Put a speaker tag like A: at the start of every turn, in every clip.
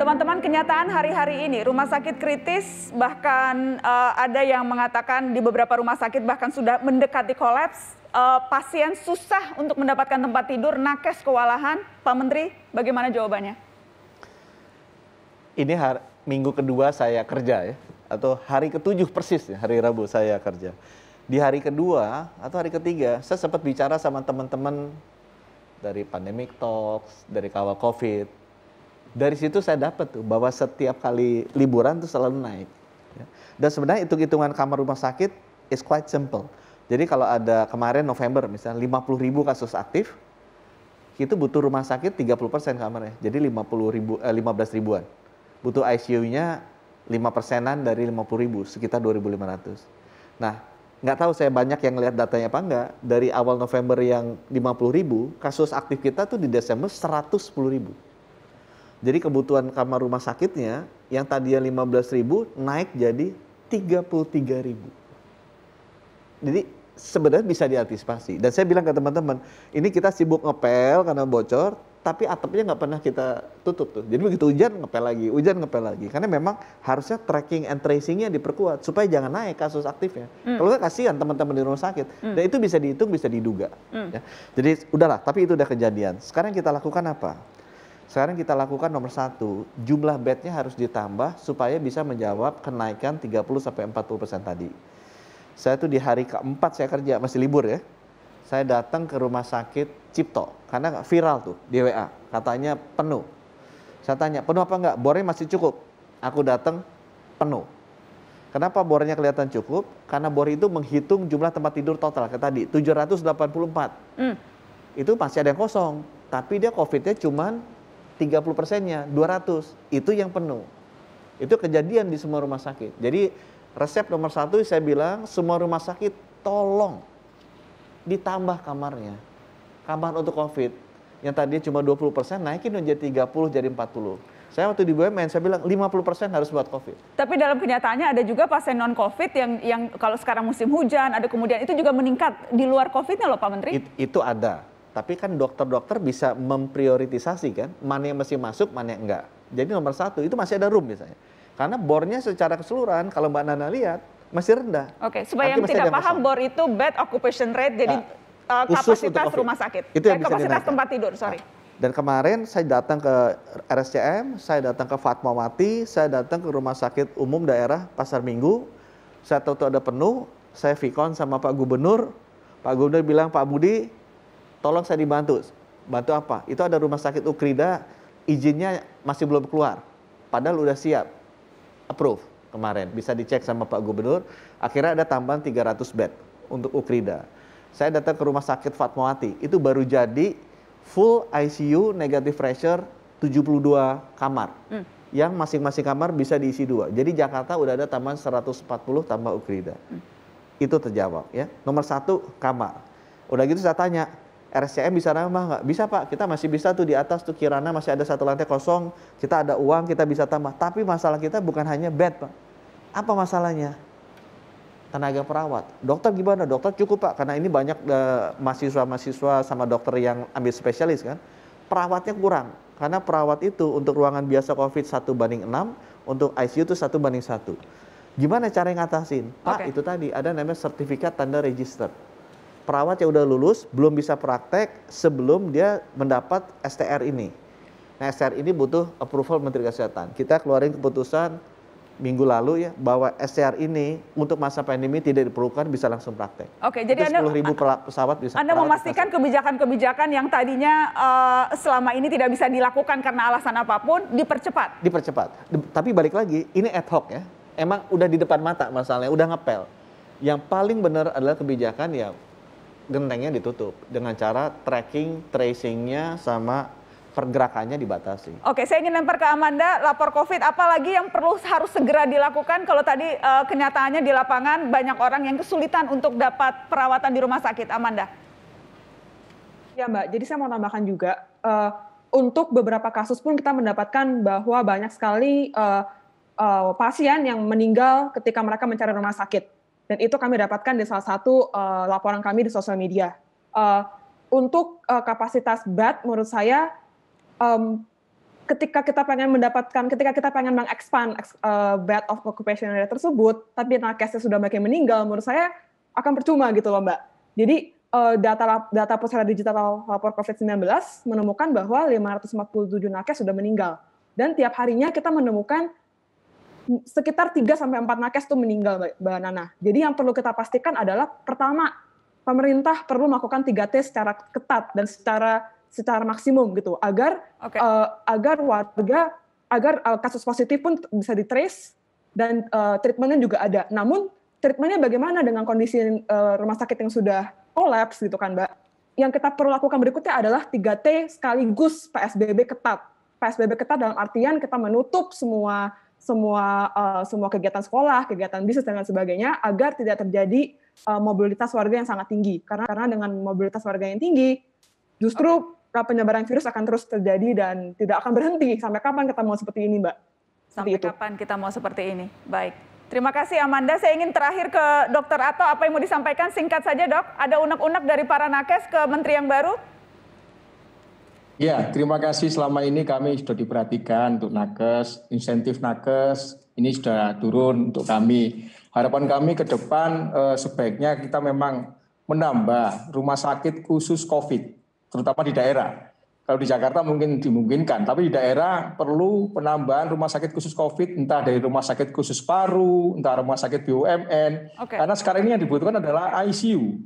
A: Teman-teman, kenyataan hari-hari ini rumah sakit kritis bahkan uh, ada yang mengatakan di beberapa rumah sakit bahkan sudah mendekati kolaps. Uh, pasien susah untuk mendapatkan tempat tidur, nakes kewalahan. Pak Menteri, bagaimana jawabannya?
B: Ini hari, minggu kedua saya kerja ya, atau hari ketujuh persis ya, hari Rabu saya kerja. Di hari kedua atau hari ketiga, saya sempat bicara sama teman-teman dari Pandemic Talks, dari Kawal Covid dari situ saya dapat tuh bahwa setiap kali liburan tuh selalu naik. Ya. Dan sebenarnya itu hitungan kamar rumah sakit is quite simple. Jadi kalau ada kemarin November misalnya 50 ribu kasus aktif, itu butuh rumah sakit 30% kamarnya. Jadi 50 ribu, eh, 15 ribuan. Butuh ICU-nya 5 persenan dari 50 ribu, sekitar 2.500. Nah, nggak tahu saya banyak yang lihat datanya apa enggak, dari awal November yang 50 ribu, kasus aktif kita tuh di Desember 110 ribu. Jadi kebutuhan kamar rumah sakitnya yang tadinya ribu naik jadi ribu. Jadi sebenarnya bisa diantisipasi. Dan saya bilang ke teman-teman, ini kita sibuk ngepel karena bocor, tapi atapnya nggak pernah kita tutup tuh. Jadi begitu hujan ngepel lagi, hujan ngepel lagi. Karena memang harusnya tracking and tracingnya diperkuat supaya jangan naik kasus aktifnya. Mm. Kalau nggak kasihan teman-teman di rumah sakit. Mm. Dan itu bisa dihitung, bisa diduga. Mm. Ya. Jadi udahlah, tapi itu udah kejadian. Sekarang kita lakukan apa? Sekarang kita lakukan nomor satu, jumlah bednya harus ditambah supaya bisa menjawab kenaikan 30 sampai 40 persen tadi. Saya tuh di hari keempat saya kerja masih libur ya. Saya datang ke rumah sakit Cipto karena viral tuh di WA katanya penuh. Saya tanya penuh apa enggak? Bornya masih cukup. Aku datang penuh. Kenapa bornya kelihatan cukup? Karena bor itu menghitung jumlah tempat tidur total ke tadi 784. Mm. Itu masih ada yang kosong, tapi dia COVID-nya cuman 30 persennya 200 itu yang penuh itu kejadian di semua rumah sakit jadi resep nomor satu saya bilang semua rumah sakit tolong ditambah kamarnya kamar untuk covid yang tadi cuma 20 persen naikin menjadi 30 jadi 40 saya waktu di BUMN saya bilang 50% harus buat COVID.
A: Tapi dalam kenyataannya ada juga pasien non COVID yang yang kalau sekarang musim hujan ada kemudian itu juga meningkat di luar COVID-nya loh Pak Menteri.
B: It, itu ada. Tapi kan dokter-dokter bisa memprioritisasi kan mana yang mesti masuk, mana yang enggak. Jadi nomor satu itu masih ada room misalnya, Karena bornya secara keseluruhan kalau Mbak Nana lihat masih rendah.
A: Oke, supaya Nanti yang tidak paham bor itu bed occupation rate jadi nah, uh, kapasitas rumah sakit. Itu yang eh, kapasitas dinaikkan. tempat tidur, sorry. Nah,
B: dan kemarin saya datang ke RSCM, saya datang ke Fatmawati, saya datang ke Rumah Sakit Umum Daerah Pasar Minggu. Saya tahu ada penuh, saya vikon sama Pak Gubernur. Pak Gubernur bilang, Pak Budi, tolong saya dibantu. Bantu apa? Itu ada rumah sakit Ukrida, izinnya masih belum keluar. Padahal udah siap, approve kemarin. Bisa dicek sama Pak Gubernur. Akhirnya ada tambahan 300 bed untuk Ukrida. Saya datang ke rumah sakit Fatmawati, itu baru jadi full ICU negative pressure 72 kamar. Hmm. Yang masing-masing kamar bisa diisi dua. Jadi Jakarta udah ada tambahan 140 tambah Ukrida. Hmm. Itu terjawab ya. Nomor satu kamar. Udah gitu saya tanya, RSCM bisa nambah nggak? Bisa Pak, kita masih bisa tuh di atas tuh kirana masih ada satu lantai kosong, kita ada uang, kita bisa tambah. Tapi masalah kita bukan hanya bed Pak. Apa masalahnya? Tenaga perawat. Dokter gimana? Dokter cukup Pak, karena ini banyak eh, mahasiswa-mahasiswa sama dokter yang ambil spesialis kan. Perawatnya kurang, karena perawat itu untuk ruangan biasa COVID 1 banding 6, untuk ICU itu 1 banding 1. Gimana cara ngatasin? Pak, okay. itu tadi ada namanya sertifikat tanda register perawat yang udah lulus belum bisa praktek sebelum dia mendapat STR ini. Nah, STR ini butuh approval Menteri Kesehatan. Kita keluarin keputusan minggu lalu ya bahwa STR ini untuk masa pandemi tidak diperlukan bisa langsung praktek.
A: Oke, jadi Anda ribu
B: pesawat bisa. Anda memastikan
A: kebijakan-kebijakan yang tadinya uh, selama ini tidak bisa dilakukan karena alasan apapun dipercepat.
B: Dipercepat. Di, tapi balik lagi, ini ad hoc ya. Emang udah di depan mata masalahnya, udah ngepel. Yang paling benar adalah kebijakan ya gentengnya ditutup dengan cara tracking, tracingnya sama pergerakannya dibatasi.
A: Oke, saya ingin lempar ke Amanda lapor COVID. Apalagi yang perlu harus segera dilakukan kalau tadi e, kenyataannya di lapangan banyak orang yang kesulitan untuk dapat perawatan di rumah sakit,
C: Amanda. Ya Mbak, jadi saya mau tambahkan juga e, untuk beberapa kasus pun kita mendapatkan bahwa banyak sekali e, pasien yang meninggal ketika mereka mencari rumah sakit dan itu kami dapatkan di salah satu uh, laporan kami di sosial media. Uh, untuk uh, kapasitas BAT, menurut saya, um, ketika kita pengen mendapatkan, ketika kita pengen mengekspand uh, BAT of occupation area tersebut, tapi nakesnya sudah makin meninggal, menurut saya akan percuma gitu loh Mbak. Jadi uh, data data pusat digital lapor COVID-19 menemukan bahwa 547 nakes sudah meninggal dan tiap harinya kita menemukan sekitar 3 sampai 4 nakes tuh meninggal Mbak Nana. Jadi yang perlu kita pastikan adalah pertama pemerintah perlu melakukan 3T secara ketat dan secara secara maksimum gitu agar okay. uh, eh, agar warga agar uh, kasus positif pun bisa ditrace dan uh, treatmentnya juga ada. Namun treatmentnya bagaimana dengan kondisi uh, rumah sakit yang sudah kolaps gitu kan, Mbak? Yang kita perlu lakukan berikutnya adalah 3T sekaligus PSBB ketat. PSBB ketat dalam artian kita menutup semua semua uh, semua kegiatan sekolah, kegiatan bisnis dan lain sebagainya agar tidak terjadi uh, mobilitas warga yang sangat tinggi. Karena karena dengan mobilitas warga yang tinggi justru okay. Eh, penyebaran virus akan terus terjadi dan tidak akan berhenti sampai kapan kita mau seperti ini, Mbak? Sampai itu.
A: kapan kita mau seperti ini? Baik. Terima kasih Amanda. Saya ingin terakhir ke Dokter atau apa yang mau disampaikan singkat saja, Dok. Ada unek-unek dari para nakes ke menteri yang baru?
D: Ya, terima kasih selama ini kami sudah diperhatikan untuk nakes, insentif nakes ini sudah turun untuk kami. Harapan kami ke depan eh, sebaiknya kita memang menambah rumah sakit khusus COVID, terutama di daerah. Kalau di Jakarta mungkin dimungkinkan, tapi di daerah perlu penambahan rumah sakit khusus COVID, entah dari rumah sakit khusus paru, entah rumah sakit BUMN. Okay. Karena sekarang ini yang dibutuhkan adalah ICU,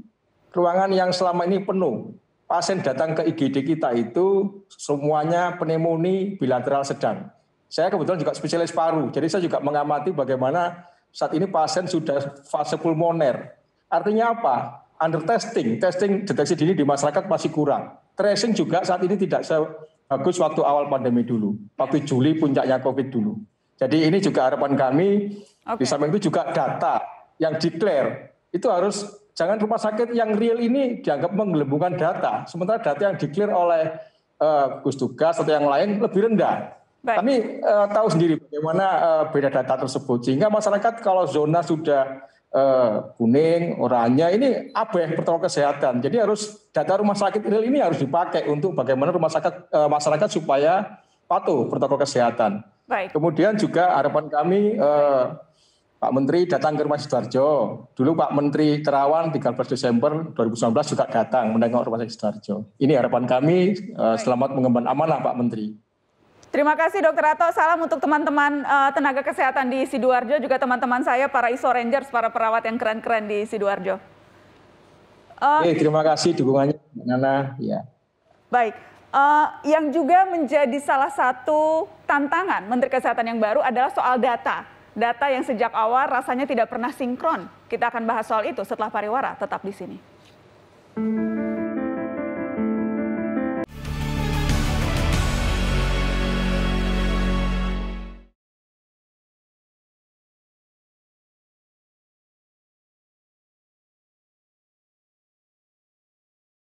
D: ruangan yang selama ini penuh pasien datang ke IGD kita itu semuanya pneumonia bilateral sedang. Saya kebetulan juga spesialis paru, jadi saya juga mengamati bagaimana saat ini pasien sudah fase pulmoner. Artinya apa? Under testing, testing deteksi dini di masyarakat masih kurang. Tracing juga saat ini tidak sebagus waktu awal pandemi dulu, waktu Juli puncaknya COVID dulu. Jadi ini juga harapan kami. Okay. Di samping itu juga data yang declare itu harus Jangan rumah sakit yang real ini dianggap menggelembungkan data, sementara data yang diklir oleh uh, eh, Gus Tugas atau yang lain lebih rendah. Baik. Kami uh, tahu sendiri bagaimana uh, beda data tersebut, sehingga masyarakat kalau zona sudah uh, kuning, oranye ini apa yang protokol kesehatan. Jadi harus data rumah sakit real ini harus dipakai untuk bagaimana rumah sakit uh, masyarakat supaya patuh protokol kesehatan. Baik. Kemudian juga harapan kami. Uh, Pak Menteri datang ke rumah Sidoarjo. Dulu Pak Menteri Terawan 13 Desember 2019 juga datang menengok rumah Sidoarjo. Ini harapan kami eh, selamat mengemban amanah Pak Menteri.
A: Terima kasih Dokter Ato. Salam untuk teman-teman uh, tenaga kesehatan di Sidoarjo juga teman-teman saya para ISO Rangers, para perawat yang keren-keren di Sidoarjo. Uh, terima
D: kasih dukungannya Nana.
A: Ya. Baik. Uh, yang juga menjadi salah satu tantangan Menteri Kesehatan yang baru adalah soal data data yang sejak awal rasanya tidak pernah sinkron. Kita akan bahas soal itu setelah pariwara, tetap di sini.